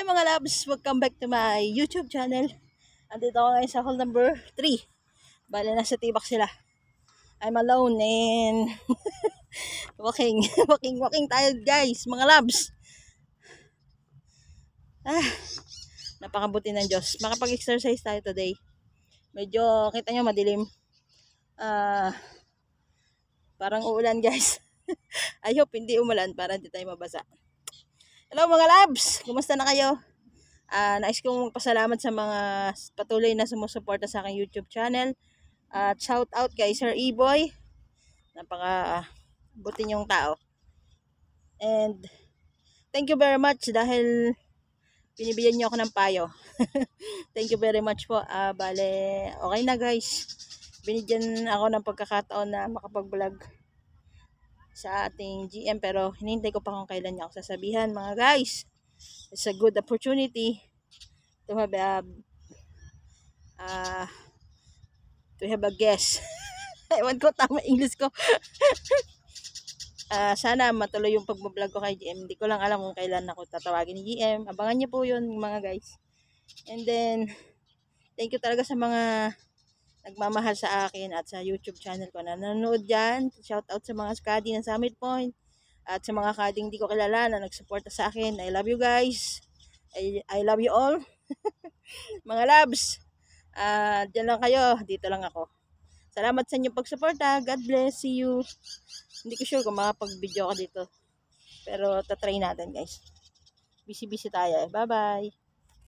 Hi mga loves! Welcome back to my YouTube channel. Andito ako ngayon sa haul number 3. Bala na sa tibak sila. I'm alone and walking. walking, walking tayo guys mga loves. Ah, napakabuti ng Diyos. Makapag-exercise tayo today. Medyo, kita nyo madilim. Ah, parang uulan guys. I hope hindi umulan para hindi tayo mabasa. Hello mga labs! Kumusta na kayo? Uh, nais kong magpasalamat sa mga patuloy na sumusuporta sa aking YouTube channel. At uh, shout out kay Sir Eboy. Napaka ah, buti niyong tao. And thank you very much dahil pinibigyan niyo ako ng payo. thank you very much po. Uh, bale, okay na guys. Binigyan ako ng pagkakataon na makapag-vlog sa ating GM pero hinintay ko pa kung kailan niya ako sasabihan mga guys it's a good opportunity to have um, a uh, to have a guest ewan ko tama English ko uh, sana matuloy yung pagbablog ko kay GM hindi ko lang alam kung kailan ako tatawagin ni GM abangan niyo po yun mga guys and then thank you talaga sa mga nagmamahal sa akin at sa YouTube channel ko na nanonood dyan. Shout out sa mga skadi ng Summit Point at sa mga kading hindi ko kilala na nagsuporta sa akin. I love you guys. I, I love you all. mga loves, uh, dyan lang kayo. Dito lang ako. Salamat sa inyong pagsuporta. God bless. you. Hindi ko sure kung makapag-video ako dito. Pero tatry natin guys. Busy-busy tayo Bye-bye.